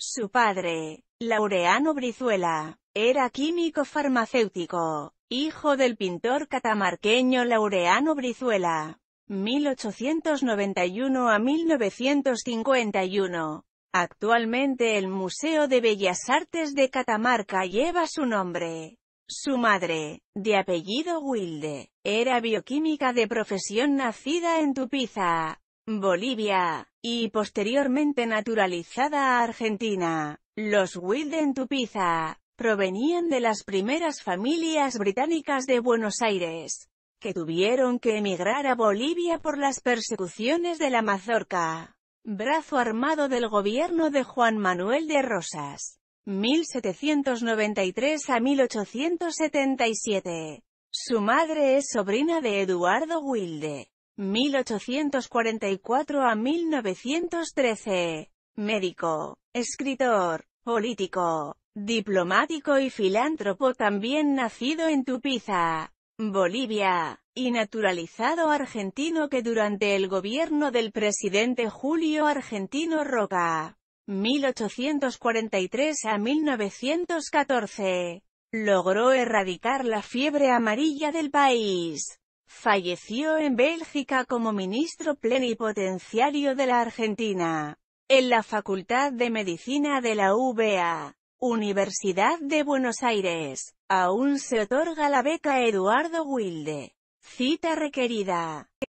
Su padre, Laureano Brizuela, era químico farmacéutico, hijo del pintor catamarqueño Laureano Brizuela, 1891 a 1951. Actualmente el Museo de Bellas Artes de Catamarca lleva su nombre. Su madre, de apellido Wilde, era bioquímica de profesión nacida en Tupiza, Bolivia, y posteriormente naturalizada a Argentina. Los Wilde en Tupiza, provenían de las primeras familias británicas de Buenos Aires, que tuvieron que emigrar a Bolivia por las persecuciones de la mazorca. Brazo armado del gobierno de Juan Manuel de Rosas. 1793 a 1877. Su madre es sobrina de Eduardo Wilde, 1844 a 1913. Médico, escritor, político, diplomático y filántropo también nacido en Tupiza, Bolivia, y naturalizado argentino que durante el gobierno del presidente Julio Argentino Roca, 1843 a 1914, logró erradicar la fiebre amarilla del país. Falleció en Bélgica como ministro plenipotenciario de la Argentina, en la Facultad de Medicina de la UBA, Universidad de Buenos Aires. Aún se otorga la beca Eduardo Wilde. Cita requerida.